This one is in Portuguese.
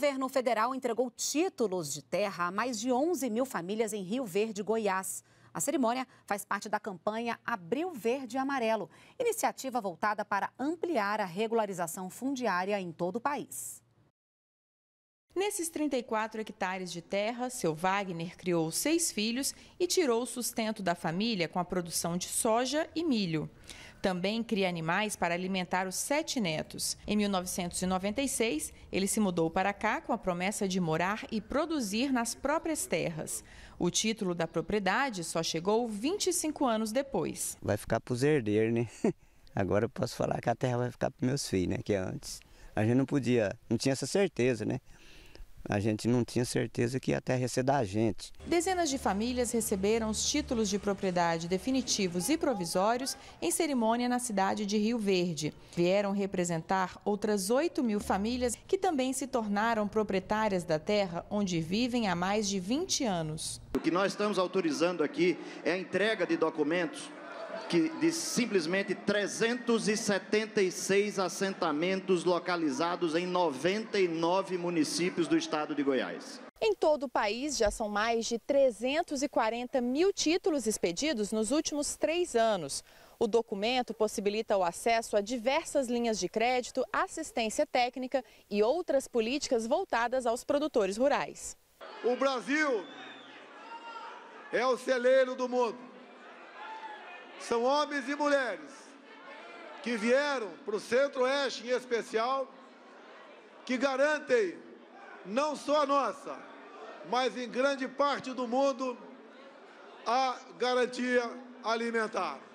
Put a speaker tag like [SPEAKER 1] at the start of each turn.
[SPEAKER 1] governo federal entregou títulos de terra a mais de 11 mil famílias em Rio Verde, Goiás. A cerimônia faz parte da campanha Abril Verde Amarelo, iniciativa voltada para ampliar a regularização fundiária em todo o país.
[SPEAKER 2] Nesses 34 hectares de terra, seu Wagner criou seis filhos e tirou o sustento da família com a produção de soja e milho. Também cria animais para alimentar os sete netos. Em 1996, ele se mudou para cá com a promessa de morar e produzir nas próprias terras. O título da propriedade só chegou 25 anos depois.
[SPEAKER 3] Vai ficar para os herdeiros, né? Agora eu posso falar que a terra vai ficar para meus filhos, né? Que é antes a gente não podia, não tinha essa certeza, né? a gente não tinha certeza que ia até receber a gente.
[SPEAKER 2] Dezenas de famílias receberam os títulos de propriedade definitivos e provisórios em cerimônia na cidade de Rio Verde. Vieram representar outras 8 mil famílias que também se tornaram proprietárias da terra onde vivem há mais de 20 anos.
[SPEAKER 4] O que nós estamos autorizando aqui é a entrega de documentos que de simplesmente 376 assentamentos localizados em 99 municípios do estado de Goiás.
[SPEAKER 2] Em todo o país, já são mais de 340 mil títulos expedidos nos últimos três anos. O documento possibilita o acesso a diversas linhas de crédito, assistência técnica e outras políticas voltadas aos produtores rurais.
[SPEAKER 5] O Brasil é o celeiro do mundo. São homens e mulheres que vieram para o Centro-Oeste em especial, que garantem não só a nossa, mas em grande parte do mundo a garantia alimentar.